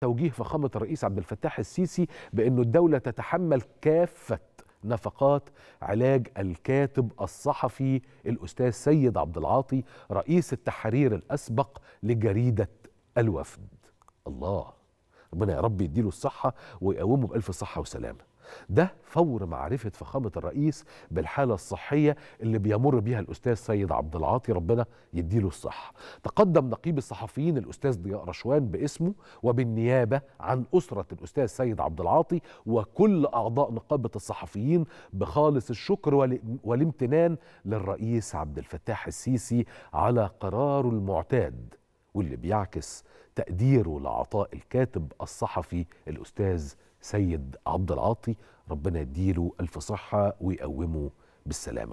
توجيه فخامة الرئيس عبد الفتاح السيسي بأنه الدولة تتحمل كافة نفقات علاج الكاتب الصحفي الأستاذ سيد عبد العاطي رئيس التحرير الأسبق لجريدة الوفد الله ربنا يا رب يديله الصحة ويقومه بألف صحة وسلامة ده فور معرفة فخامة الرئيس بالحالة الصحية اللي بيمر بيها الأستاذ سيد عبد العاطي ربنا يديله الصحة تقدم نقيب الصحفيين الأستاذ ضياء رشوان باسمه وبالنيابة عن أسرة الأستاذ سيد عبد العاطي وكل أعضاء نقابة الصحفيين بخالص الشكر والامتنان للرئيس عبد الفتاح السيسي على قراره المعتاد واللي بيعكس تقديره لعطاء الكاتب الصحفي الأستاذ سيد عبد العاطي ربنا يديله ألف صحة ويقومه بالسلامة